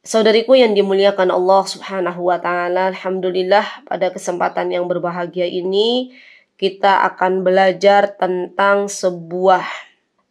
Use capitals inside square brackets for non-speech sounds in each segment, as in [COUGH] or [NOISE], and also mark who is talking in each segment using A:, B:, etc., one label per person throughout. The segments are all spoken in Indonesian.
A: Saudariku yang dimuliakan Allah Subhanahu wa taala, alhamdulillah pada kesempatan yang berbahagia ini kita akan belajar tentang sebuah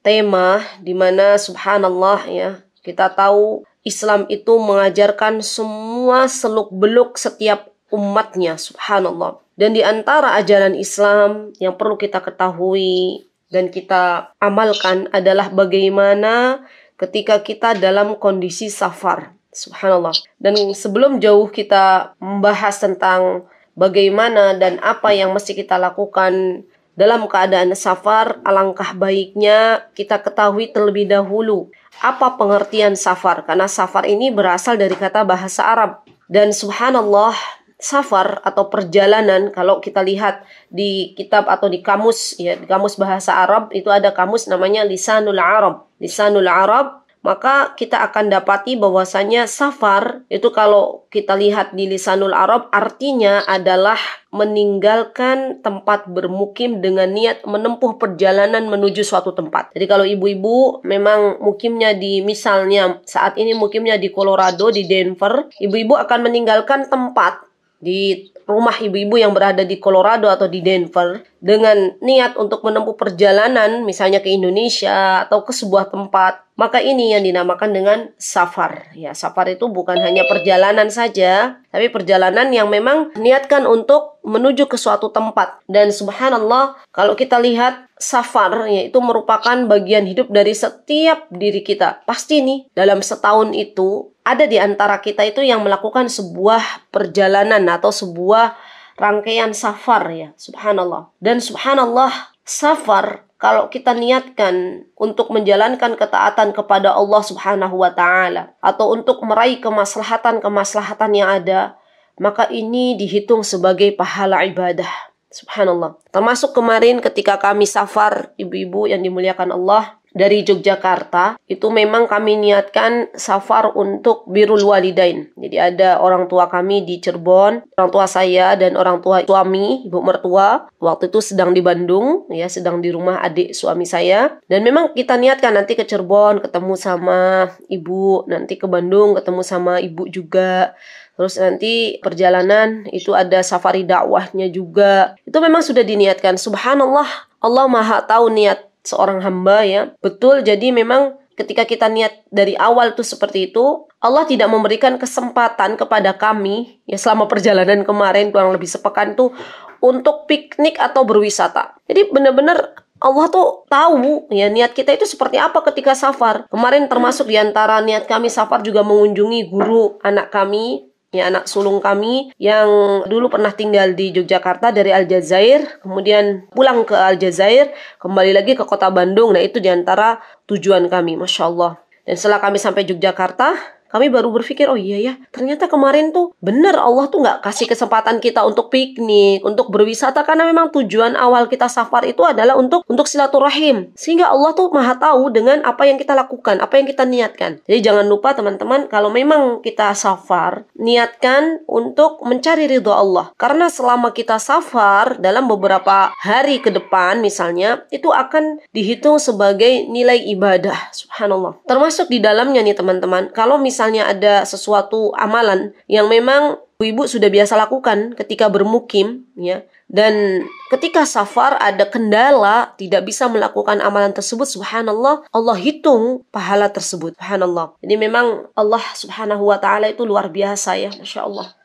A: tema di mana subhanallah ya, kita tahu Islam itu mengajarkan semua seluk-beluk setiap umatnya, subhanallah. Dan di antara ajaran Islam yang perlu kita ketahui dan kita amalkan adalah bagaimana ketika kita dalam kondisi safar Subhanallah. Dan sebelum jauh kita membahas tentang bagaimana dan apa yang mesti kita lakukan dalam keadaan safar, alangkah baiknya kita ketahui terlebih dahulu apa pengertian safar karena safar ini berasal dari kata bahasa Arab dan subhanallah safar atau perjalanan kalau kita lihat di kitab atau di kamus ya di kamus bahasa Arab itu ada kamus namanya lisanul Arab lisanul Arab maka kita akan dapati bahwasanya safar itu kalau kita lihat di lisanul Arab artinya adalah meninggalkan tempat bermukim dengan niat menempuh perjalanan menuju suatu tempat. Jadi kalau ibu-ibu memang mukimnya di misalnya saat ini mukimnya di Colorado di Denver, ibu-ibu akan meninggalkan tempat di rumah ibu-ibu yang berada di Colorado atau di Denver dengan niat untuk menempuh perjalanan misalnya ke Indonesia atau ke sebuah tempat maka ini yang dinamakan dengan safar ya safar itu bukan hanya perjalanan saja tapi perjalanan yang memang niatkan untuk menuju ke suatu tempat dan subhanallah kalau kita lihat safar yaitu merupakan bagian hidup dari setiap diri kita. Pasti nih dalam setahun itu ada di antara kita itu yang melakukan sebuah perjalanan atau sebuah rangkaian safar ya. Subhanallah. Dan subhanallah safar kalau kita niatkan untuk menjalankan ketaatan kepada Allah Subhanahu wa taala atau untuk meraih kemaslahatan-kemaslahatan yang ada, maka ini dihitung sebagai pahala ibadah. Subhanallah. Termasuk kemarin ketika kami safar ibu-ibu yang dimuliakan Allah dari Yogyakarta, itu memang kami niatkan safar untuk birul walidain. Jadi ada orang tua kami di Cirebon, orang tua saya dan orang tua suami, ibu mertua. Waktu itu sedang di Bandung, ya sedang di rumah adik suami saya. Dan memang kita niatkan nanti ke Cirebon ketemu sama ibu, nanti ke Bandung ketemu sama ibu juga. Terus nanti perjalanan itu ada safari dakwahnya juga. Itu memang sudah diniatkan. Subhanallah, Allah Maha tahu niat seorang hamba ya. Betul, jadi memang ketika kita niat dari awal tuh seperti itu, Allah tidak memberikan kesempatan kepada kami ya selama perjalanan kemarin kurang lebih sepekan tuh untuk piknik atau berwisata. Jadi benar-benar Allah tuh tahu ya niat kita itu seperti apa ketika safar. Kemarin termasuk diantara niat kami safar juga mengunjungi guru anak kami ya anak sulung kami yang dulu pernah tinggal di Yogyakarta dari Aljazair, kemudian pulang ke Aljazair, kembali lagi ke kota Bandung. Nah, itu diantara tujuan kami, Masya Allah. Dan setelah kami sampai Yogyakarta, kami baru berpikir, oh iya ya, ternyata kemarin tuh bener Allah tuh nggak kasih kesempatan kita untuk piknik, untuk berwisata karena memang tujuan awal kita safar itu adalah untuk untuk silaturahim. Sehingga Allah tuh maha tahu dengan apa yang kita lakukan, apa yang kita niatkan. Jadi jangan lupa teman-teman, kalau memang kita safar, niatkan untuk mencari ridho Allah. Karena selama kita safar dalam beberapa hari ke depan misalnya, itu akan dihitung sebagai nilai ibadah. Subhanallah. Termasuk di dalamnya nih teman-teman, kalau misalnya misalnya ada sesuatu amalan yang memang ibu sudah biasa lakukan ketika bermukim ya dan ketika safar ada kendala tidak bisa melakukan amalan tersebut subhanallah Allah hitung pahala tersebut subhanallah jadi memang Allah subhanahu wa taala itu luar biasa ya masya Allah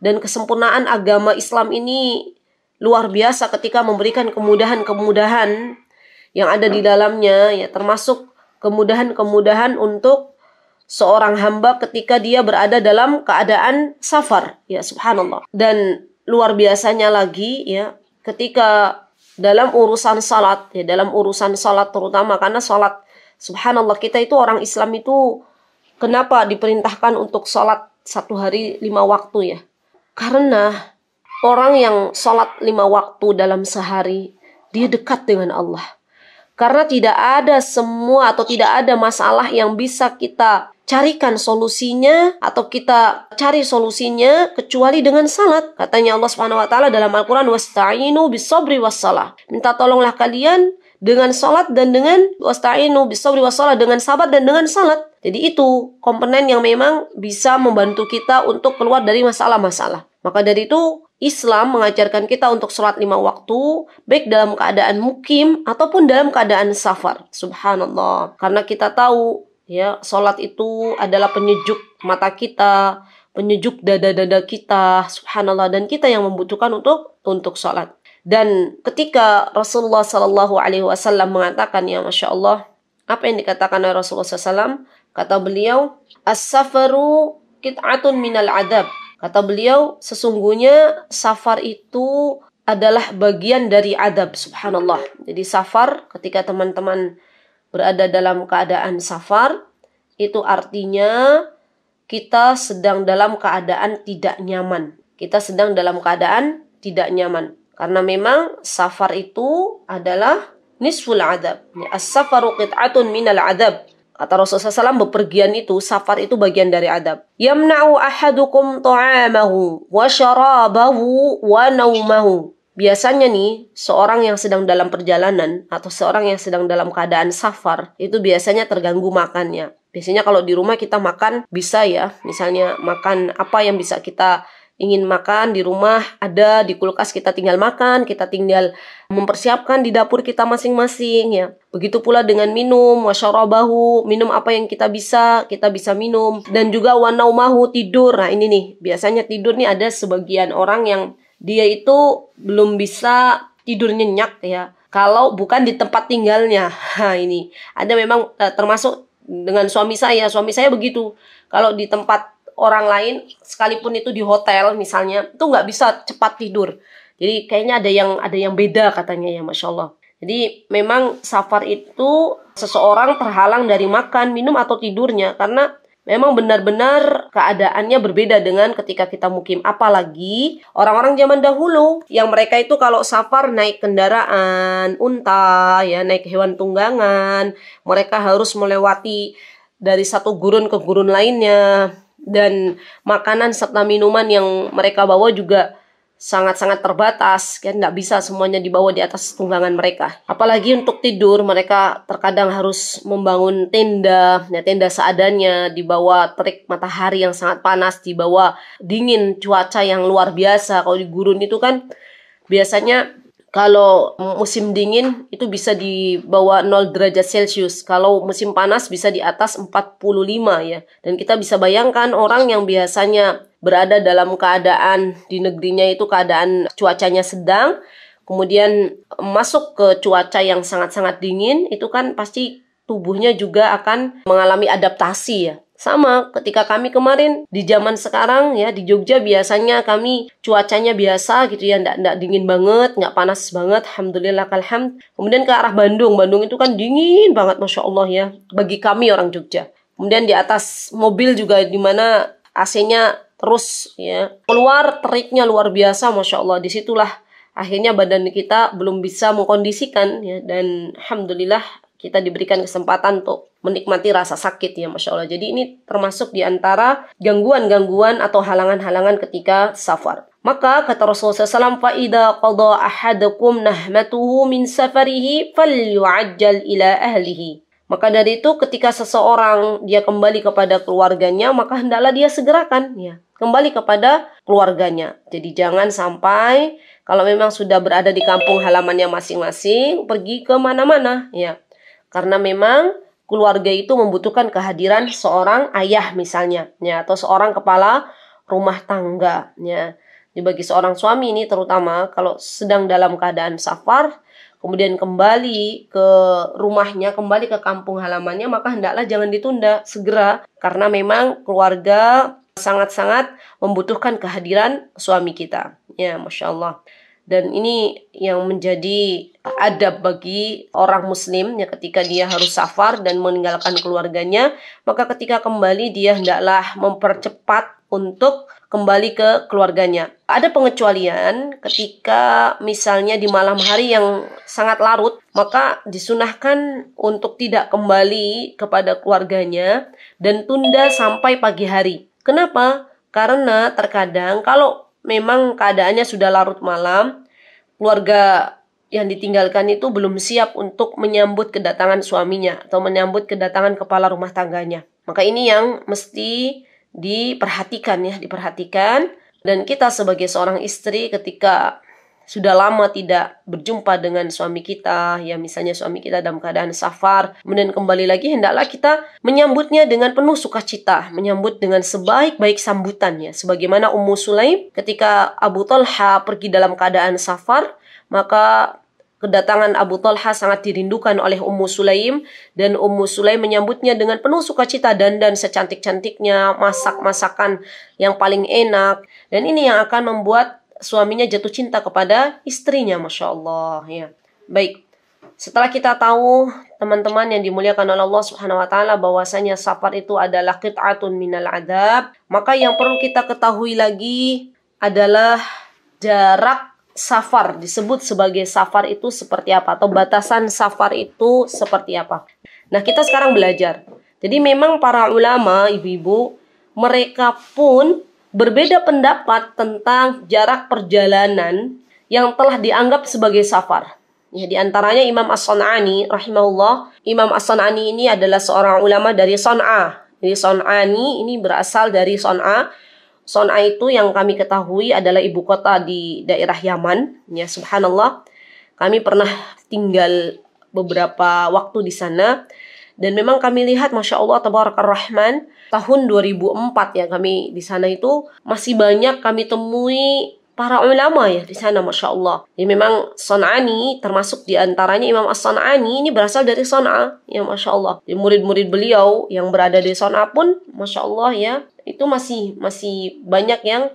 A: dan kesempurnaan agama Islam ini luar biasa ketika memberikan kemudahan-kemudahan yang ada di dalamnya ya termasuk kemudahan-kemudahan untuk seorang hamba ketika dia berada dalam keadaan safar ya subhanallah dan luar biasanya lagi ya ketika dalam urusan salat ya dalam urusan salat terutama karena salat subhanallah kita itu orang Islam itu kenapa diperintahkan untuk salat satu hari lima waktu ya karena orang yang salat lima waktu dalam sehari dia dekat dengan Allah karena tidak ada semua atau tidak ada masalah yang bisa kita carikan solusinya atau kita cari solusinya kecuali dengan salat. Katanya Allah Subhanahu wa taala dalam Al-Qur'an wasta'inu bisabri wassalah. Minta tolonglah kalian dengan salat dan dengan wasta'inu bisabri wassalah dengan sabat dan dengan salat. Jadi itu komponen yang memang bisa membantu kita untuk keluar dari masalah-masalah. Maka dari itu Islam mengajarkan kita untuk sholat lima waktu, baik dalam keadaan mukim ataupun dalam keadaan safar. Subhanallah. Karena kita tahu Ya, salat itu adalah penyejuk mata kita, penyejuk dada-dada kita, subhanallah dan kita yang membutuhkan untuk untuk salat. Dan ketika Rasulullah Shallallahu Alaihi Wasallam mengatakan ya masya Allah apa yang dikatakan oleh Rasulullah SAW kata beliau as-safaru kit'atun minal adab kata beliau sesungguhnya safar itu adalah bagian dari adab subhanallah jadi safar ketika teman-teman berada dalam keadaan safar itu artinya kita sedang dalam keadaan tidak nyaman. Kita sedang dalam keadaan tidak nyaman. Karena memang safar itu adalah nisful adab. Ya, as-safaru qit'atun minal adab. Kata Rasulullah SAW, bepergian itu, safar itu bagian dari adab. Yamna'u ahadukum ta'amahu wa syarabahu wa naumahu. Biasanya nih, seorang yang sedang dalam perjalanan atau seorang yang sedang dalam keadaan safar itu biasanya terganggu makannya. Biasanya kalau di rumah kita makan bisa ya, misalnya makan apa yang bisa kita ingin makan di rumah ada di kulkas kita tinggal makan, kita tinggal mempersiapkan di dapur kita masing-masing ya. Begitu pula dengan minum, washarabahu, minum apa yang kita bisa, kita bisa minum dan juga wanaumahu tidur. Nah, ini nih, biasanya tidur nih ada sebagian orang yang dia itu belum bisa tidur nyenyak ya kalau bukan di tempat tinggalnya. Nah, [LAUGHS] ini ada memang e, termasuk dengan suami saya, suami saya begitu. Kalau di tempat orang lain sekalipun itu di hotel misalnya itu nggak bisa cepat tidur. Jadi kayaknya ada yang ada yang beda katanya ya Masya Allah. Jadi memang safar itu seseorang terhalang dari makan, minum atau tidurnya karena memang benar-benar keadaannya berbeda dengan ketika kita mukim. Apalagi orang-orang zaman dahulu yang mereka itu kalau safar naik kendaraan, unta, ya naik hewan tunggangan, mereka harus melewati dari satu gurun ke gurun lainnya dan makanan serta minuman yang mereka bawa juga sangat-sangat terbatas kan nggak bisa semuanya dibawa di atas tunggangan mereka apalagi untuk tidur mereka terkadang harus membangun tenda ya tenda seadanya di bawah terik matahari yang sangat panas di bawah dingin cuaca yang luar biasa kalau di gurun itu kan biasanya kalau musim dingin itu bisa di bawah 0 derajat Celcius. Kalau musim panas bisa di atas 45 ya. Dan kita bisa bayangkan orang yang biasanya berada dalam keadaan di negerinya itu keadaan cuacanya sedang, kemudian masuk ke cuaca yang sangat-sangat dingin, itu kan pasti tubuhnya juga akan mengalami adaptasi ya. Sama ketika kami kemarin di zaman sekarang ya di Jogja biasanya kami cuacanya biasa gitu ya ndak ndak dingin banget, nggak panas banget, alhamdulillah kalham. Kemudian ke arah Bandung, Bandung itu kan dingin banget masya Allah ya bagi kami orang Jogja. Kemudian di atas mobil juga di mana AC-nya terus ya keluar teriknya luar biasa masya Allah disitulah akhirnya badan kita belum bisa mengkondisikan ya dan alhamdulillah kita diberikan kesempatan untuk menikmati rasa sakit ya masya Allah jadi ini termasuk diantara gangguan-gangguan atau halangan-halangan ketika safar maka kata Rasulullah SAW faida qada ahadakum nahmatuhu min safarihi falyu'ajjal ila ahlihi maka dari itu ketika seseorang dia kembali kepada keluarganya maka hendaklah dia segerakan ya kembali kepada keluarganya. Jadi jangan sampai kalau memang sudah berada di kampung halamannya masing-masing pergi ke mana-mana ya. Karena memang keluarga itu membutuhkan kehadiran seorang ayah misalnya ya atau seorang kepala rumah tangga ya. Jadi bagi seorang suami ini terutama kalau sedang dalam keadaan safar kemudian kembali ke rumahnya, kembali ke kampung halamannya, maka hendaklah jangan ditunda segera karena memang keluarga sangat-sangat membutuhkan kehadiran suami kita. Ya, masya Allah. Dan ini yang menjadi adab bagi orang Muslim ya ketika dia harus safar dan meninggalkan keluarganya, maka ketika kembali dia hendaklah mempercepat untuk kembali ke keluarganya. Ada pengecualian ketika misalnya di malam hari yang sangat larut, maka disunahkan untuk tidak kembali kepada keluarganya dan tunda sampai pagi hari. Kenapa? Karena terkadang kalau memang keadaannya sudah larut malam, keluarga yang ditinggalkan itu belum siap untuk menyambut kedatangan suaminya atau menyambut kedatangan kepala rumah tangganya. Maka ini yang mesti diperhatikan ya, diperhatikan dan kita sebagai seorang istri ketika sudah lama tidak berjumpa dengan suami kita, ya misalnya suami kita dalam keadaan safar, kemudian kembali lagi hendaklah kita menyambutnya dengan penuh sukacita, menyambut dengan sebaik-baik sambutannya. Sebagaimana Ummu Sulaim ketika Abu Talha pergi dalam keadaan safar, maka kedatangan Abu Talha sangat dirindukan oleh Ummu Sulaim dan Ummu Sulaim menyambutnya dengan penuh sukacita dan dan secantik-cantiknya, masak masakan yang paling enak dan ini yang akan membuat suaminya jatuh cinta kepada istrinya, masya Allah. Ya, baik. Setelah kita tahu teman-teman yang dimuliakan oleh Allah Subhanahu wa taala bahwasanya safar itu adalah qit'atun minal adab, maka yang perlu kita ketahui lagi adalah jarak safar disebut sebagai safar itu seperti apa atau batasan safar itu seperti apa. Nah, kita sekarang belajar. Jadi memang para ulama, ibu-ibu, mereka pun berbeda pendapat tentang jarak perjalanan yang telah dianggap sebagai safar. Ya, di antaranya Imam As-San'ani rahimahullah. Imam As-San'ani ini adalah seorang ulama dari Son'a. Jadi Son'ani ini berasal dari Son'a. Son'a itu yang kami ketahui adalah ibu kota di daerah Yaman. Ya, subhanallah. Kami pernah tinggal beberapa waktu di sana dan memang kami lihat Masya Allah Tabarakar Rahman tahun 2004 ya kami di sana itu masih banyak kami temui para ulama ya di sana Masya Allah. Ya, memang Son'ani termasuk di antaranya Imam As-Son'ani ini berasal dari Son'a ya Masya Allah. Jadi ya, Murid-murid beliau yang berada di Son'a pun Masya Allah ya itu masih masih banyak yang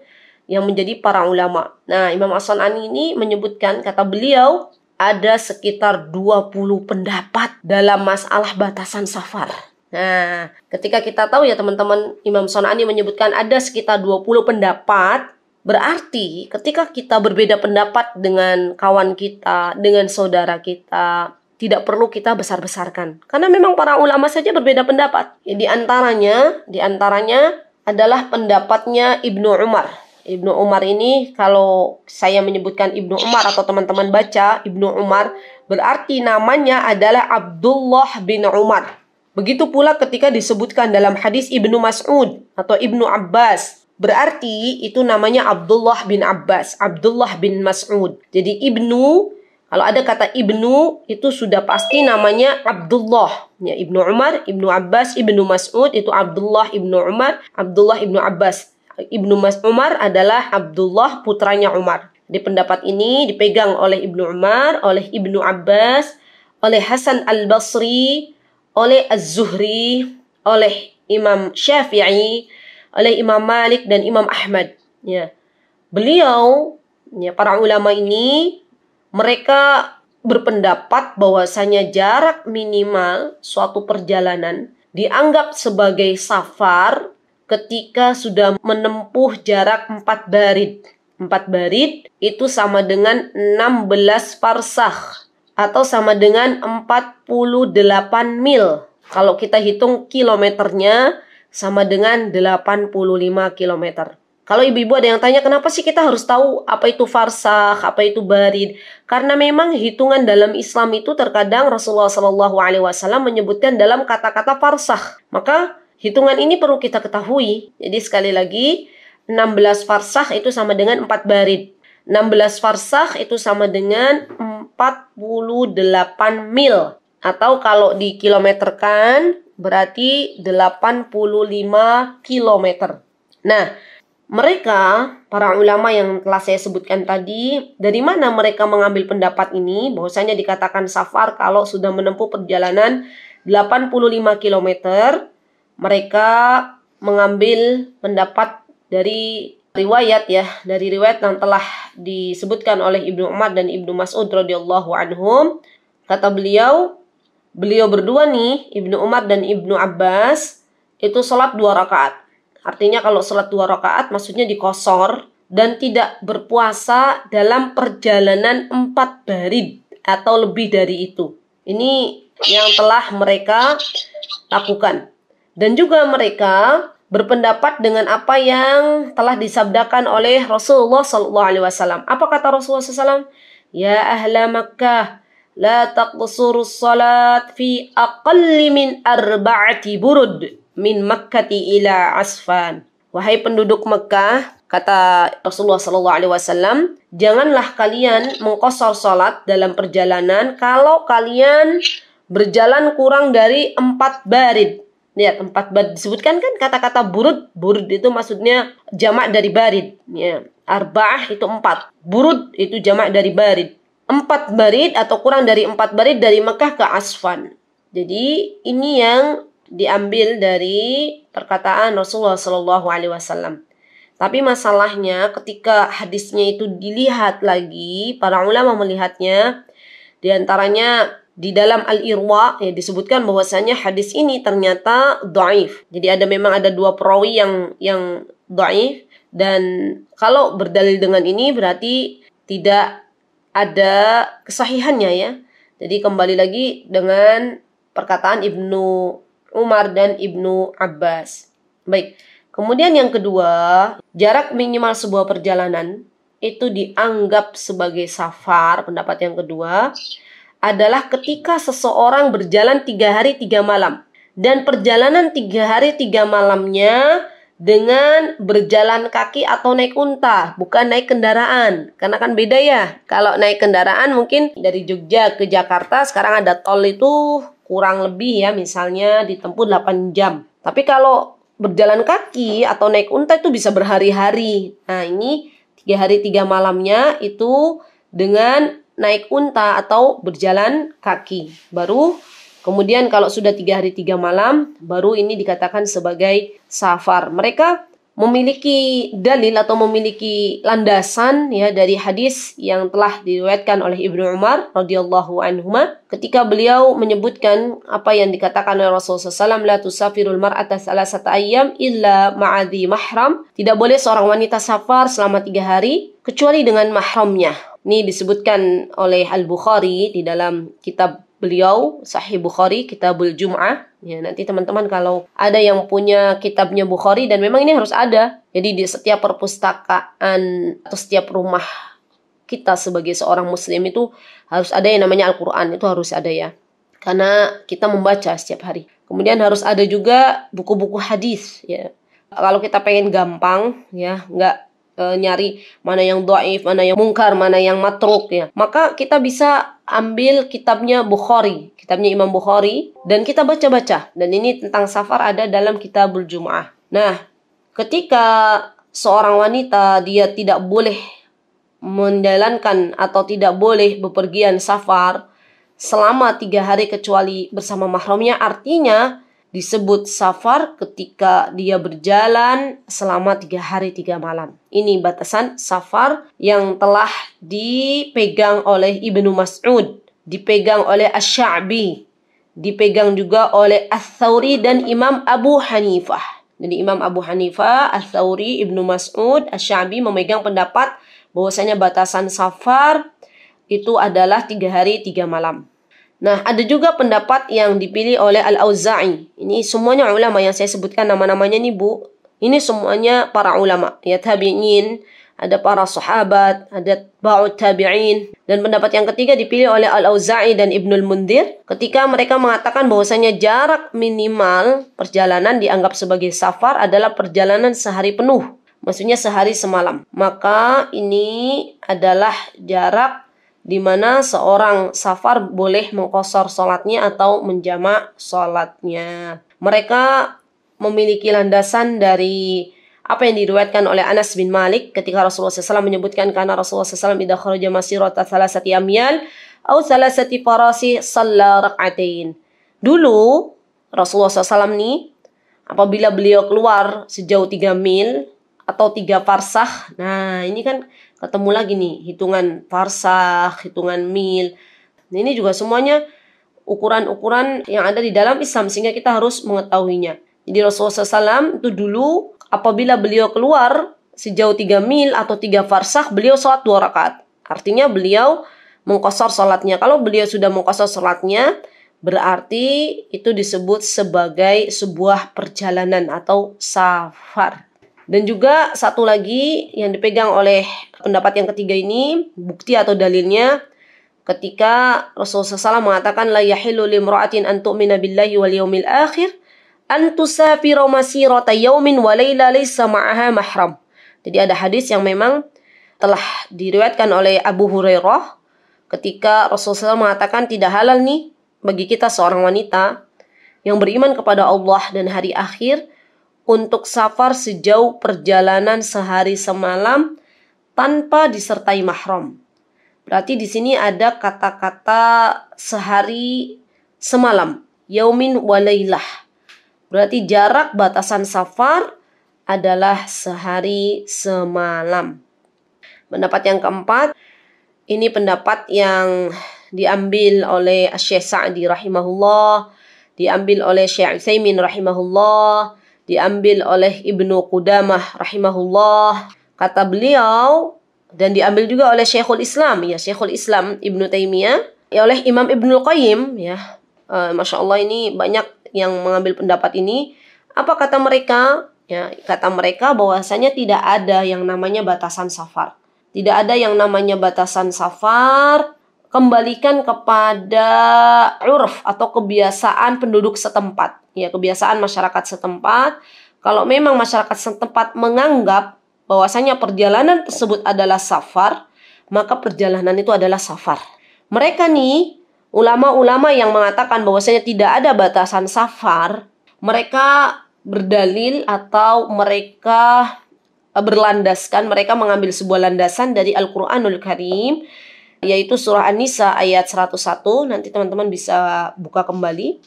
A: yang menjadi para ulama. Nah, Imam as ini menyebutkan kata beliau, ada sekitar 20 pendapat dalam masalah batasan safar. Nah, ketika kita tahu ya teman-teman, Imam Sonani menyebutkan ada sekitar 20 pendapat, berarti ketika kita berbeda pendapat dengan kawan kita, dengan saudara kita, tidak perlu kita besar-besarkan. Karena memang para ulama saja berbeda pendapat. Ya, di antaranya, di antaranya adalah pendapatnya Ibnu Umar Ibnu Umar ini kalau saya menyebutkan Ibnu Umar atau teman-teman baca Ibnu Umar berarti namanya adalah Abdullah bin Umar. Begitu pula ketika disebutkan dalam hadis Ibnu Mas'ud atau Ibnu Abbas. Berarti itu namanya Abdullah bin Abbas, Abdullah bin Mas'ud. Jadi Ibnu kalau ada kata Ibnu itu sudah pasti namanya Abdullah. Ya Ibnu Umar, Ibnu Abbas, Ibnu Mas'ud itu Abdullah Ibnu Umar, Abdullah Ibnu Abbas. Ibnu Mas Umar adalah Abdullah putranya Umar. Di pendapat ini dipegang oleh Ibnu Umar, oleh Ibnu Abbas, oleh Hasan Al-Basri, oleh Az-Zuhri, oleh Imam Syafi'i, oleh Imam Malik dan Imam Ahmad. Ya. Beliau, ya, para ulama ini, mereka berpendapat bahwasanya jarak minimal suatu perjalanan dianggap sebagai safar ketika sudah menempuh jarak 4 barit. 4 barit itu sama dengan 16 farsakh atau sama dengan 48 mil. Kalau kita hitung kilometernya sama dengan 85 kilometer. Kalau ibu-ibu ada yang tanya kenapa sih kita harus tahu apa itu farsakh, apa itu barit? Karena memang hitungan dalam Islam itu terkadang Rasulullah Shallallahu alaihi wasallam menyebutkan dalam kata-kata farsakh. Maka Hitungan ini perlu kita ketahui. Jadi sekali lagi, 16 farsah itu sama dengan 4 Enam 16 farsah itu sama dengan 48 mil. Atau kalau dikilometerkan, berarti 85 kilometer. Nah, mereka, para ulama yang telah saya sebutkan tadi, dari mana mereka mengambil pendapat ini? Bahwasanya dikatakan safar kalau sudah menempuh perjalanan 85 kilometer mereka mengambil pendapat dari riwayat ya dari riwayat yang telah disebutkan oleh Ibnu Umar dan Ibnu Mas'ud radhiyallahu anhum kata beliau beliau berdua nih Ibnu Umar dan Ibnu Abbas itu sholat dua rakaat artinya kalau sholat dua rakaat maksudnya dikosor dan tidak berpuasa dalam perjalanan empat barid atau lebih dari itu ini yang telah mereka lakukan dan juga mereka berpendapat dengan apa yang telah disabdakan oleh Rasulullah sallallahu alaihi wasallam. Apa kata Rasulullah SAW? Ya ahla Makkah, la taqsuru salat fi aqalli min arba'ati burud min Makkati ila Asfan. Wahai penduduk Mekah, kata Rasulullah sallallahu alaihi wasallam, janganlah kalian mengkosor salat dalam perjalanan kalau kalian berjalan kurang dari empat barid ya tempat bad disebutkan kan kata-kata burud burud itu maksudnya jamak dari barid ya arbaah itu empat burud itu jamak dari barid empat barid atau kurang dari empat barid dari Mekah ke Asfan jadi ini yang diambil dari perkataan Rasulullah Shallallahu Alaihi Wasallam tapi masalahnya ketika hadisnya itu dilihat lagi para ulama melihatnya diantaranya di dalam Al-Irwa ya disebutkan bahwasanya hadis ini ternyata dhaif. Jadi ada memang ada dua perawi yang yang dhaif dan kalau berdalil dengan ini berarti tidak ada kesahihannya ya. Jadi kembali lagi dengan perkataan Ibnu Umar dan Ibnu Abbas. Baik. Kemudian yang kedua, jarak minimal sebuah perjalanan itu dianggap sebagai safar, pendapat yang kedua adalah ketika seseorang berjalan tiga hari tiga malam dan perjalanan tiga hari tiga malamnya dengan berjalan kaki atau naik unta, bukan naik kendaraan. Karena kan beda ya. Kalau naik kendaraan mungkin dari Jogja ke Jakarta sekarang ada tol itu kurang lebih ya misalnya ditempuh 8 jam. Tapi kalau berjalan kaki atau naik unta itu bisa berhari-hari. Nah ini tiga hari tiga malamnya itu dengan naik unta atau berjalan kaki. Baru kemudian kalau sudah tiga hari tiga malam, baru ini dikatakan sebagai safar. Mereka memiliki dalil atau memiliki landasan ya dari hadis yang telah diriwayatkan oleh Ibnu Umar radhiyallahu anhu ketika beliau menyebutkan apa yang dikatakan oleh Rasulullah SAW la tusafirul mar'ata salasata ayyam illa ma'adhi mahram tidak boleh seorang wanita safar selama tiga hari kecuali dengan mahramnya ini disebutkan oleh Al-Bukhari di dalam kitab beliau Sahih Bukhari Kitabul Jum'ah Ya, nanti teman-teman kalau ada yang punya kitabnya Bukhari dan memang ini harus ada. Jadi di setiap perpustakaan atau setiap rumah kita sebagai seorang muslim itu harus ada yang namanya Al-Qur'an, itu harus ada ya. Karena kita membaca setiap hari. Kemudian harus ada juga buku-buku hadis ya. Kalau kita pengen gampang ya, nggak e, nyari mana yang doaif, mana yang mungkar, mana yang matruk ya. Maka kita bisa ambil kitabnya Bukhari, kitabnya Imam Bukhari, dan kita baca-baca. Dan ini tentang safar ada dalam kitabul Jum'ah. Nah, ketika seorang wanita dia tidak boleh menjalankan atau tidak boleh bepergian safar selama tiga hari kecuali bersama mahramnya, artinya disebut safar ketika dia berjalan selama tiga hari tiga malam. Ini batasan safar yang telah dipegang oleh Ibnu Mas'ud, dipegang oleh asy dipegang juga oleh Ats-Tsauri dan Imam Abu Hanifah. Jadi Imam Abu Hanifah, Ats-Tsauri, Ibnu Mas'ud, asy memegang pendapat bahwasanya batasan safar itu adalah tiga hari tiga malam. Nah, ada juga pendapat yang dipilih oleh Al-Auza'i. Ini semuanya ulama yang saya sebutkan nama-namanya nih, Bu. Ini semuanya para ulama, ya tabi'in, ada para sahabat, ada baut tabi'in. Dan pendapat yang ketiga dipilih oleh Al-Auza'i dan Ibnul Mundir ketika mereka mengatakan bahwasanya jarak minimal perjalanan dianggap sebagai safar adalah perjalanan sehari penuh. Maksudnya sehari semalam. Maka ini adalah jarak di mana seorang safar boleh mengkosor sholatnya atau menjamak sholatnya. Mereka memiliki landasan dari apa yang diriwayatkan oleh Anas bin Malik ketika Rasulullah SAW menyebutkan karena Rasulullah SAW idha kharaja masirata salasati amyal au salasati farasi salla rak'atain. Dulu Rasulullah SAW ni apabila beliau keluar sejauh 3 mil atau 3 farsah. Nah, ini kan ketemu lagi nih hitungan farsah, hitungan mil. ini juga semuanya ukuran-ukuran yang ada di dalam Islam sehingga kita harus mengetahuinya. Jadi Rasulullah SAW itu dulu apabila beliau keluar sejauh 3 mil atau 3 farsah beliau sholat dua rakaat. Artinya beliau mengkosor sholatnya. Kalau beliau sudah mengkosor sholatnya berarti itu disebut sebagai sebuah perjalanan atau safar. Dan juga satu lagi yang dipegang oleh pendapat yang ketiga ini, bukti atau dalilnya ketika Rasulullah SAW mengatakan la yahillu limra'atin an tu'mina billahi wal yaumil akhir an tusafira masirata yaumin wa laila laysa ma'aha mahram. Jadi ada hadis yang memang telah diriwayatkan oleh Abu Hurairah ketika Rasulullah SAW mengatakan tidak halal nih bagi kita seorang wanita yang beriman kepada Allah dan hari akhir untuk safar sejauh perjalanan sehari semalam tanpa disertai mahram. Berarti di sini ada kata-kata sehari semalam, yaumin walailah. Berarti jarak batasan safar adalah sehari semalam. Pendapat yang keempat, ini pendapat yang diambil oleh Syekh Sa'di rahimahullah, diambil oleh Syekh Utsaimin rahimahullah, diambil oleh Ibnu Qudamah rahimahullah. Kata beliau dan diambil juga oleh Syekhul Islam ya Syekhul Islam Ibnu Taimiyah ya oleh Imam Ibnu Qayyim ya. Uh, Masya Allah ini banyak yang mengambil pendapat ini. Apa kata mereka? Ya, kata mereka bahwasanya tidak ada yang namanya batasan safar. Tidak ada yang namanya batasan safar kembalikan kepada urf atau kebiasaan penduduk setempat ya kebiasaan masyarakat setempat. Kalau memang masyarakat setempat menganggap bahwasanya perjalanan tersebut adalah safar, maka perjalanan itu adalah safar. Mereka nih ulama-ulama yang mengatakan bahwasanya tidak ada batasan safar, mereka berdalil atau mereka eh, berlandaskan mereka mengambil sebuah landasan dari Al-Qur'anul Karim yaitu surah An-Nisa ayat 101 nanti teman-teman bisa buka kembali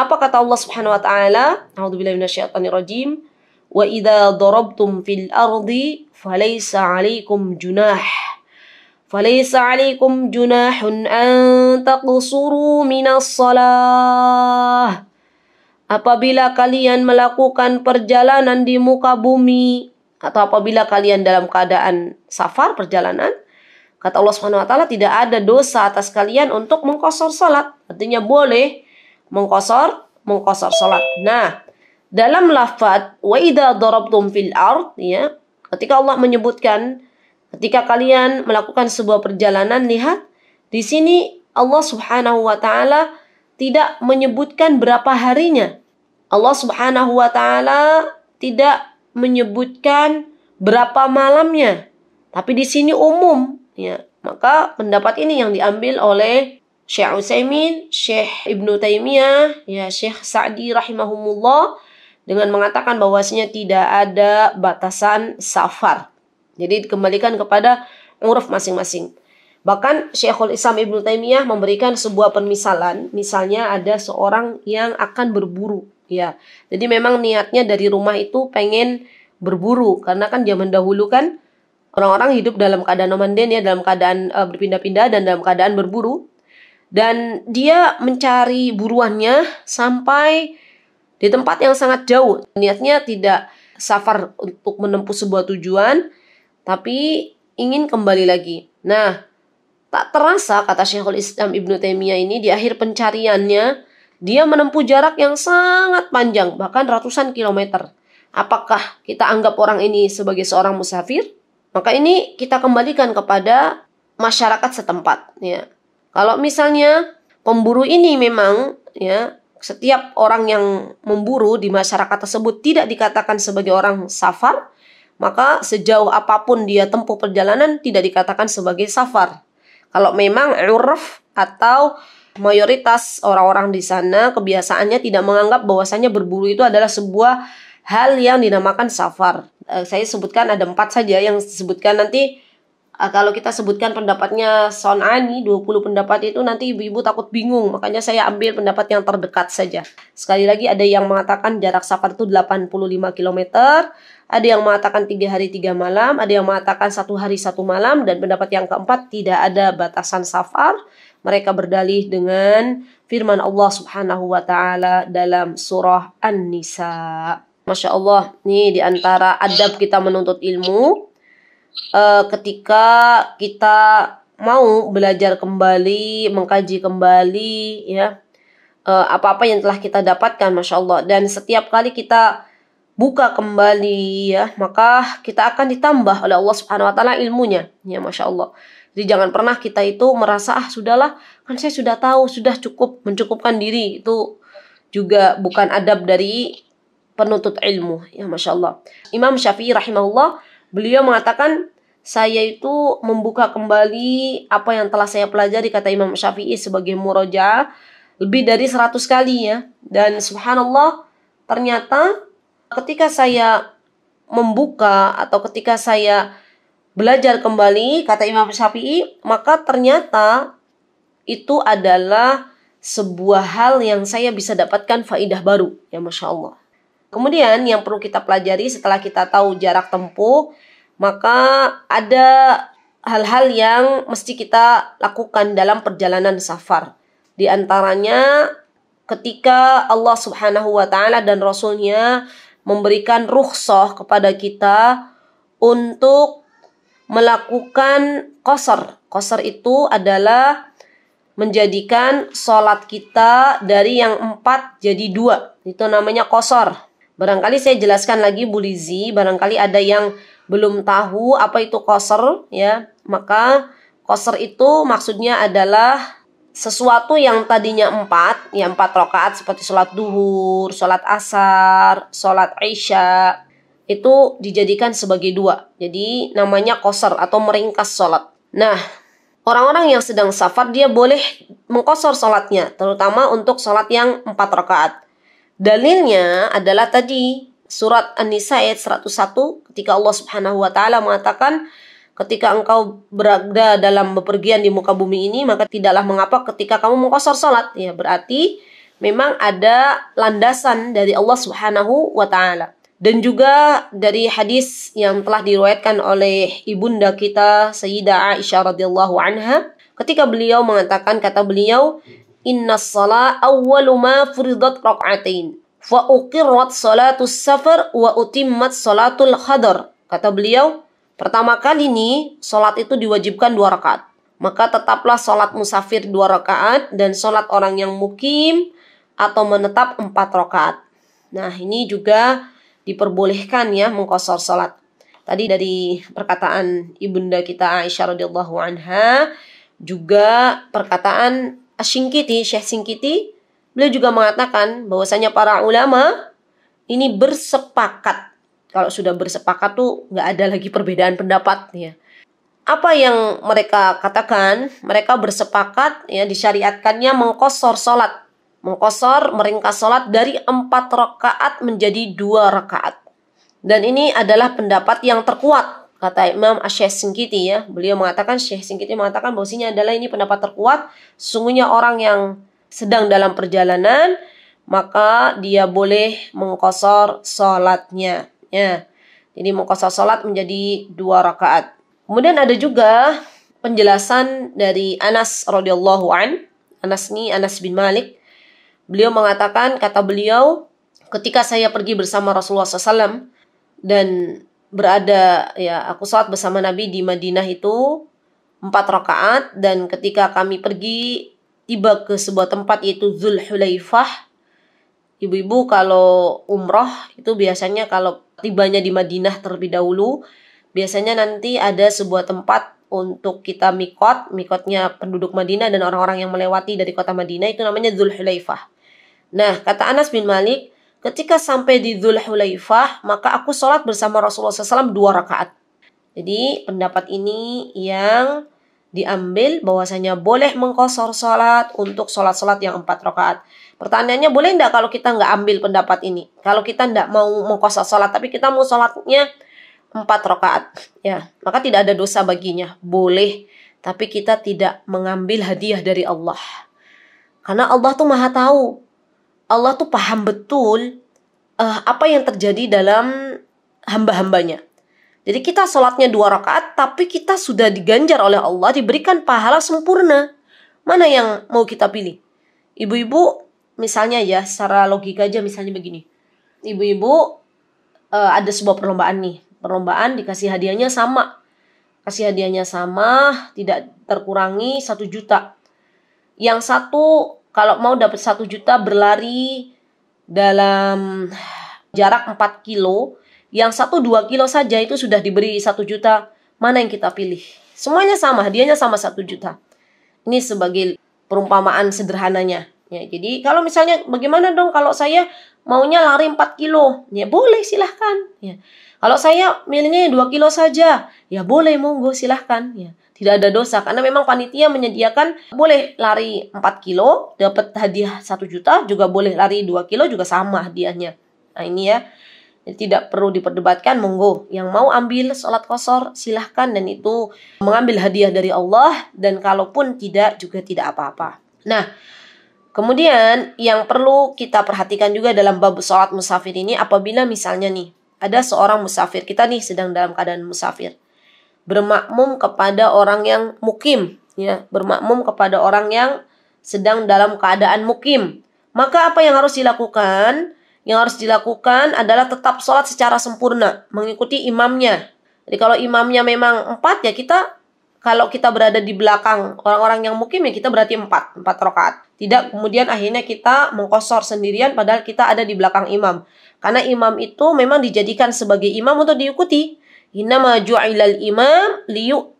A: apa kata Allah Subhanahu wa taala? A'udzubillahi minasyaitonirrajim. Wa idza darabtum fil ardi falaysa 'alaikum junah. Falaysa 'alaikum junahun an taqsuru minas salah. Apabila kalian melakukan perjalanan di muka bumi atau apabila kalian dalam keadaan safar perjalanan, kata Allah Subhanahu wa taala tidak ada dosa atas kalian untuk mengkosor salat. Artinya boleh mengkosor mengkosor salat. Nah, dalam lafaz wa idza darabtum fil ard ya, ketika Allah menyebutkan ketika kalian melakukan sebuah perjalanan lihat di sini Allah Subhanahu wa taala tidak menyebutkan berapa harinya. Allah Subhanahu wa taala tidak menyebutkan berapa malamnya. Tapi di sini umum ya. Maka pendapat ini yang diambil oleh Syekh Utsaimin, Syekh Ibnu Taimiyah, ya Syekh Sa'di rahimahumullah dengan mengatakan bahwasanya tidak ada batasan safar. Jadi dikembalikan kepada uruf masing-masing. Bahkan Syekhul Islam Ibnu Taimiyah memberikan sebuah permisalan, misalnya ada seorang yang akan berburu, ya. Jadi memang niatnya dari rumah itu pengen berburu karena kan zaman dahulu kan orang-orang hidup dalam keadaan nomaden ya, dalam keadaan uh, berpindah-pindah dan dalam keadaan berburu. Dan dia mencari buruannya sampai di tempat yang sangat jauh. Niatnya tidak safar untuk menempuh sebuah tujuan, tapi ingin kembali lagi. Nah, tak terasa kata Syekhul Islam Ibnu Taimiyah ini di akhir pencariannya, dia menempuh jarak yang sangat panjang, bahkan ratusan kilometer. Apakah kita anggap orang ini sebagai seorang musafir? Maka ini kita kembalikan kepada masyarakat setempat, ya. Kalau misalnya pemburu ini memang ya setiap orang yang memburu di masyarakat tersebut tidak dikatakan sebagai orang safar, maka sejauh apapun dia tempuh perjalanan tidak dikatakan sebagai safar. Kalau memang urf atau mayoritas orang-orang di sana kebiasaannya tidak menganggap bahwasanya berburu itu adalah sebuah hal yang dinamakan safar. Eh, saya sebutkan ada empat saja yang disebutkan nanti Eh, kalau kita sebutkan pendapatnya Sonani 20 pendapat itu nanti ibu-ibu takut bingung makanya saya ambil pendapat yang terdekat saja sekali lagi ada yang mengatakan jarak safar itu 85 km ada yang mengatakan tiga hari tiga malam ada yang mengatakan satu hari satu malam dan pendapat yang keempat tidak ada batasan safar mereka berdalih dengan firman Allah Subhanahu wa taala dalam surah An-Nisa. Masya Allah, nih diantara adab kita menuntut ilmu, uh, ketika kita mau belajar kembali, mengkaji kembali, ya eh, apa-apa yang telah kita dapatkan, masya Allah. Dan setiap kali kita buka kembali, ya maka kita akan ditambah oleh Allah Subhanahu Wa Taala ilmunya, ya masya Allah. Jadi jangan pernah kita itu merasa ah sudahlah, kan saya sudah tahu, sudah cukup mencukupkan diri itu juga bukan adab dari penuntut ilmu, ya masya Allah. Imam Syafi'i rahimahullah Beliau mengatakan, saya itu membuka kembali apa yang telah saya pelajari kata Imam Syafi'i sebagai muroja lebih dari 100 kali ya. Dan subhanallah ternyata ketika saya membuka atau ketika saya belajar kembali kata Imam Syafi'i maka ternyata itu adalah sebuah hal yang saya bisa dapatkan faidah baru ya Masya Allah Kemudian yang perlu kita pelajari setelah kita tahu jarak tempuh, maka ada hal-hal yang mesti kita lakukan dalam perjalanan safar. Di antaranya ketika Allah Subhanahu wa taala dan rasulnya memberikan rukhsah kepada kita untuk melakukan kosor. Kosor itu adalah menjadikan sholat kita dari yang empat jadi dua. Itu namanya kosor. Barangkali saya jelaskan lagi Bu Lizi, barangkali ada yang belum tahu apa itu koser ya. Maka koser itu maksudnya adalah sesuatu yang tadinya empat, ya empat rakaat seperti sholat duhur, sholat asar, sholat isya itu dijadikan sebagai dua. Jadi namanya koser atau meringkas sholat. Nah, orang-orang yang sedang safar dia boleh mengkosor sholatnya, terutama untuk sholat yang empat rakaat. Dalilnya adalah tadi surat An-Nisa ayat 101 ketika Allah Subhanahu wa taala mengatakan ketika engkau berada dalam bepergian di muka bumi ini maka tidaklah mengapa ketika kamu mengkosor salat ya berarti memang ada landasan dari Allah Subhanahu wa taala dan juga dari hadis yang telah diriwayatkan oleh ibunda kita Sayyidah Aisyah radhiyallahu anha ketika beliau mengatakan kata beliau Inna salat awal ma furidat rak'atain. Fa uqirrat salatus safar wa utimmat salatul khadar. Kata beliau, pertama kali ini salat itu diwajibkan dua rakaat. Maka tetaplah salat musafir dua rakaat dan salat orang yang mukim atau menetap empat rakaat. Nah, ini juga diperbolehkan ya mengkosor salat. Tadi dari perkataan ibunda kita Aisyah radhiyallahu anha juga perkataan Ashinkiti, Syekh Singkiti, beliau juga mengatakan bahwasanya para ulama ini bersepakat. Kalau sudah bersepakat tuh nggak ada lagi perbedaan pendapat ya. Apa yang mereka katakan? Mereka bersepakat ya disyariatkannya mengkosor solat, mengkosor meringkas solat dari empat rakaat menjadi dua rakaat. Dan ini adalah pendapat yang terkuat kata Imam Syekh Singkiti ya, beliau mengatakan Syekh Singkiti mengatakan bahwasanya adalah ini pendapat terkuat, sungguhnya orang yang sedang dalam perjalanan maka dia boleh mengkosor sholatnya ya. Jadi mengkosor sholat menjadi dua rakaat. Kemudian ada juga penjelasan dari Anas radhiyallahu an. Anas ini Anas bin Malik. Beliau mengatakan kata beliau ketika saya pergi bersama Rasulullah SAW dan berada ya aku sholat bersama Nabi di Madinah itu empat rakaat dan ketika kami pergi tiba ke sebuah tempat yaitu Zul Hulaifah ibu-ibu kalau umroh itu biasanya kalau tibanya di Madinah terlebih dahulu biasanya nanti ada sebuah tempat untuk kita mikot mikotnya penduduk Madinah dan orang-orang yang melewati dari kota Madinah itu namanya Zul Hulaifah nah kata Anas bin Malik Ketika sampai di Dhul Hulaifah, maka aku sholat bersama Rasulullah SAW dua rakaat. Jadi pendapat ini yang diambil bahwasanya boleh mengkosor sholat untuk sholat-sholat yang empat rakaat. Pertanyaannya boleh enggak kalau kita nggak ambil pendapat ini? Kalau kita enggak mau mengkosor sholat tapi kita mau sholatnya empat rakaat, ya maka tidak ada dosa baginya. Boleh, tapi kita tidak mengambil hadiah dari Allah. Karena Allah tuh maha tahu Allah tuh paham betul uh, apa yang terjadi dalam hamba-hambanya. Jadi kita sholatnya dua rakaat, tapi kita sudah diganjar oleh Allah, diberikan pahala sempurna. Mana yang mau kita pilih? Ibu-ibu, misalnya ya, secara logika aja misalnya begini. Ibu-ibu, uh, ada sebuah perlombaan nih. Perlombaan dikasih hadiahnya sama. Kasih hadiahnya sama, tidak terkurangi satu juta. Yang satu kalau mau dapat satu juta berlari dalam jarak 4 kilo yang satu dua kilo saja itu sudah diberi satu juta mana yang kita pilih semuanya sama hadiahnya sama satu juta ini sebagai perumpamaan sederhananya ya jadi kalau misalnya bagaimana dong kalau saya maunya lari 4 kilo, ya boleh silahkan. Ya. Kalau saya milihnya 2 kilo saja, ya boleh monggo silahkan. Ya. Tidak ada dosa, karena memang panitia menyediakan boleh lari 4 kilo, dapat hadiah 1 juta, juga boleh lari 2 kilo, juga sama hadiahnya. Nah ini ya, jadi tidak perlu diperdebatkan, monggo. Yang mau ambil sholat kosor, silahkan. Dan itu mengambil hadiah dari Allah. Dan kalaupun tidak, juga tidak apa-apa. Nah, Kemudian yang perlu kita perhatikan juga dalam bab sholat musafir ini apabila misalnya nih ada seorang musafir kita nih sedang dalam keadaan musafir bermakmum kepada orang yang mukim ya bermakmum kepada orang yang sedang dalam keadaan mukim maka apa yang harus dilakukan yang harus dilakukan adalah tetap sholat secara sempurna mengikuti imamnya jadi kalau imamnya memang empat ya kita kalau kita berada di belakang orang-orang yang mukim ya kita berarti empat empat rokat tidak kemudian akhirnya kita mengkosor sendirian padahal kita ada di belakang imam. Karena imam itu memang dijadikan sebagai imam untuk diikuti. maju ju'ilal imam liuk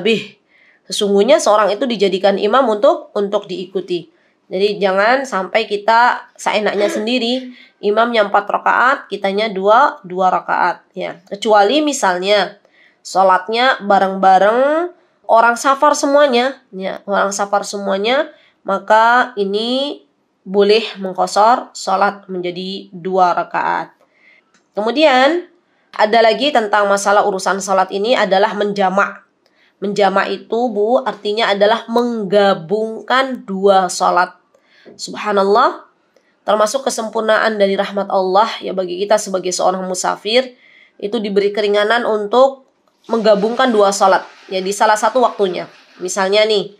A: bih. Sesungguhnya seorang itu dijadikan imam untuk untuk diikuti. Jadi jangan sampai kita seenaknya sendiri imamnya empat rakaat, kitanya dua dua rakaat ya. Kecuali misalnya sholatnya bareng-bareng orang safar semuanya ya, orang safar semuanya maka ini boleh mengkosor sholat menjadi dua rakaat. Kemudian ada lagi tentang masalah urusan sholat ini adalah menjamak. Menjamak itu bu artinya adalah menggabungkan dua sholat. Subhanallah termasuk kesempurnaan dari rahmat Allah ya bagi kita sebagai seorang musafir itu diberi keringanan untuk menggabungkan dua sholat ya salah satu waktunya. Misalnya nih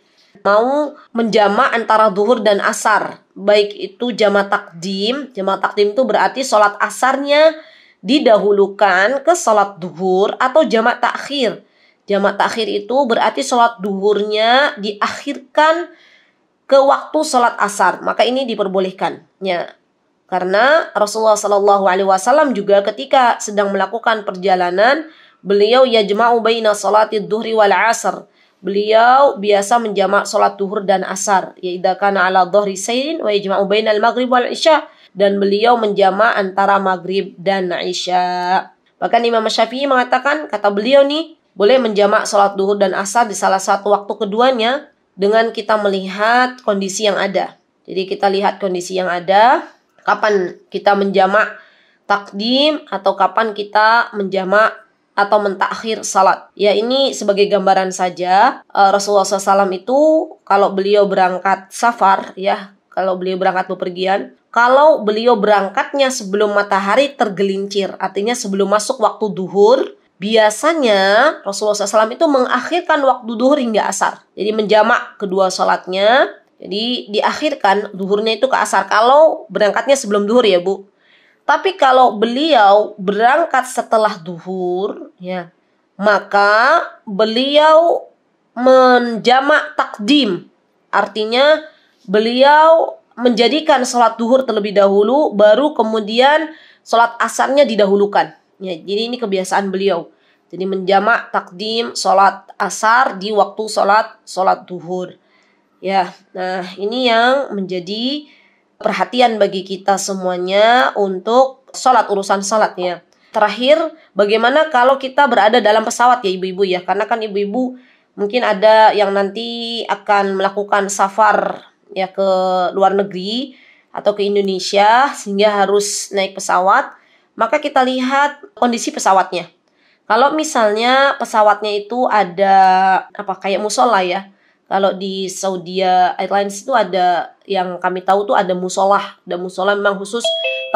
A: mau menjama antara duhur dan asar baik itu jama takdim jama takdim itu berarti sholat asarnya didahulukan ke sholat duhur atau jama takhir jama takhir itu berarti sholat duhurnya diakhirkan ke waktu sholat asar maka ini diperbolehkan ya karena Rasulullah Shallallahu Alaihi Wasallam juga ketika sedang melakukan perjalanan beliau yajma'u baina salatid duhri wal asar Beliau biasa menjamak sholat duhur dan asar. Yaidakan ala dhuhri sayrin wa yajma'u bainal maghrib wal isya. Dan beliau menjamak antara maghrib dan isya. Bahkan Imam Syafi'i mengatakan, kata beliau nih, boleh menjamak sholat duhur dan asar di salah satu waktu keduanya dengan kita melihat kondisi yang ada. Jadi kita lihat kondisi yang ada, kapan kita menjamak takdim atau kapan kita menjamak atau mentakhir salat. Ya ini sebagai gambaran saja eh, Rasulullah SAW itu kalau beliau berangkat safar ya kalau beliau berangkat bepergian kalau beliau berangkatnya sebelum matahari tergelincir artinya sebelum masuk waktu duhur biasanya Rasulullah SAW itu mengakhirkan waktu duhur hingga asar jadi menjamak kedua salatnya jadi diakhirkan duhurnya itu ke asar kalau berangkatnya sebelum duhur ya bu tapi kalau beliau berangkat setelah duhur, ya, maka beliau menjamak takdim. Artinya beliau menjadikan sholat duhur terlebih dahulu, baru kemudian sholat asarnya didahulukan. Ya, jadi ini kebiasaan beliau. Jadi menjamak takdim sholat asar di waktu sholat sholat duhur. Ya, nah ini yang menjadi perhatian bagi kita semuanya untuk sholat, urusan sholatnya. Terakhir, bagaimana kalau kita berada dalam pesawat ya ibu-ibu ya? Karena kan ibu-ibu mungkin ada yang nanti akan melakukan safar ya ke luar negeri atau ke Indonesia sehingga harus naik pesawat. Maka kita lihat kondisi pesawatnya. Kalau misalnya pesawatnya itu ada apa kayak musola ya, kalau di Saudi Airlines itu ada yang kami tahu tuh ada musolah, ada musola memang khusus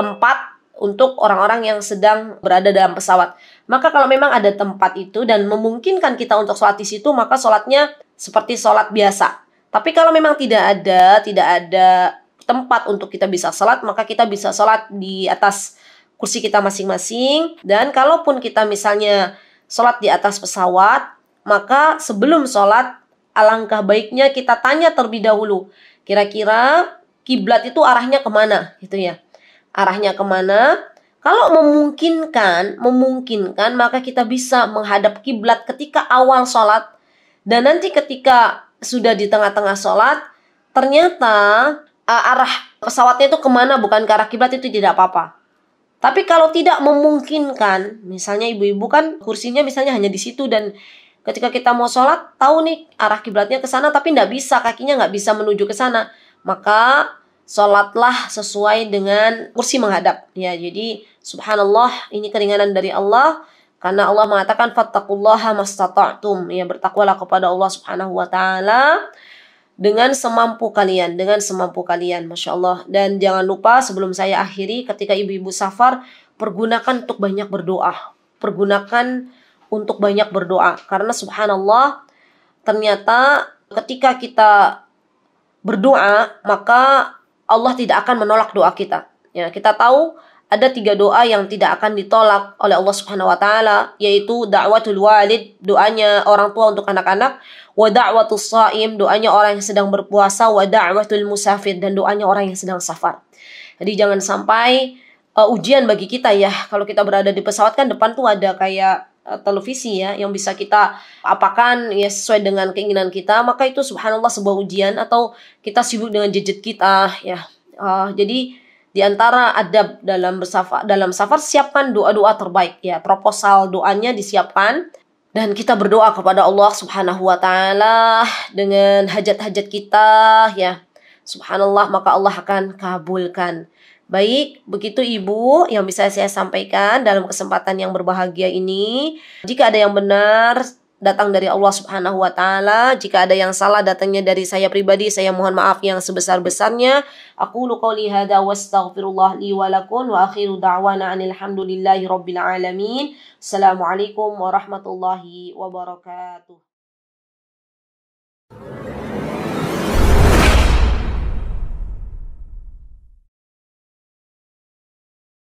A: tempat untuk orang-orang yang sedang berada dalam pesawat. Maka kalau memang ada tempat itu dan memungkinkan kita untuk sholat di situ, maka sholatnya seperti sholat biasa. Tapi kalau memang tidak ada, tidak ada tempat untuk kita bisa sholat, maka kita bisa sholat di atas kursi kita masing-masing. Dan kalaupun kita misalnya sholat di atas pesawat, maka sebelum sholat alangkah baiknya kita tanya terlebih dahulu. Kira-kira kiblat itu arahnya kemana gitu ya. Arahnya kemana? Kalau memungkinkan, memungkinkan maka kita bisa menghadap kiblat ketika awal sholat dan nanti ketika sudah di tengah-tengah sholat ternyata uh, arah pesawatnya itu kemana bukan ke arah kiblat itu tidak apa-apa. Tapi kalau tidak memungkinkan, misalnya ibu-ibu kan kursinya misalnya hanya di situ dan Ketika kita mau sholat, tahu nih arah kiblatnya ke sana, tapi nggak bisa, kakinya nggak bisa menuju ke sana. Maka sholatlah sesuai dengan kursi menghadap. Ya, jadi subhanallah ini keringanan dari Allah. Karena Allah mengatakan fattaqullaha mastata'tum. Ya, bertakwalah kepada Allah subhanahu wa ta'ala dengan semampu kalian, dengan semampu kalian, masya Allah. Dan jangan lupa sebelum saya akhiri, ketika ibu-ibu safar, pergunakan untuk banyak berdoa, pergunakan untuk banyak berdoa karena subhanallah ternyata ketika kita berdoa maka Allah tidak akan menolak doa kita ya kita tahu ada tiga doa yang tidak akan ditolak oleh Allah Subhanahu wa taala yaitu da'watul walid doanya orang tua untuk anak-anak wa da'watus saim doanya orang yang sedang berpuasa wa da'watul musafir dan doanya orang yang sedang safar. Jadi jangan sampai uh, ujian bagi kita ya kalau kita berada di pesawat kan depan tuh ada kayak Eh, televisi ya yang bisa kita apakan ya sesuai dengan keinginan kita maka itu subhanallah sebuah ujian atau kita sibuk dengan jejet kita ya uh, jadi di antara adab dalam bersafar dalam safar siapkan doa-doa terbaik ya proposal doanya disiapkan dan kita berdoa kepada Allah Subhanahu wa taala dengan hajat-hajat kita ya subhanallah maka Allah akan kabulkan Baik, begitu Ibu yang bisa saya sampaikan dalam kesempatan yang berbahagia ini. Jika ada yang benar, datang dari Allah Subhanahu wa taala. Jika ada yang salah datangnya dari saya pribadi, saya mohon maaf yang sebesar-besarnya. Aku qouli hadza wastaghfirullah li wa lakum wa akhiru da'wana alhamdulillahi rabbil alamin. Assalamualaikum warahmatullahi wabarakatuh.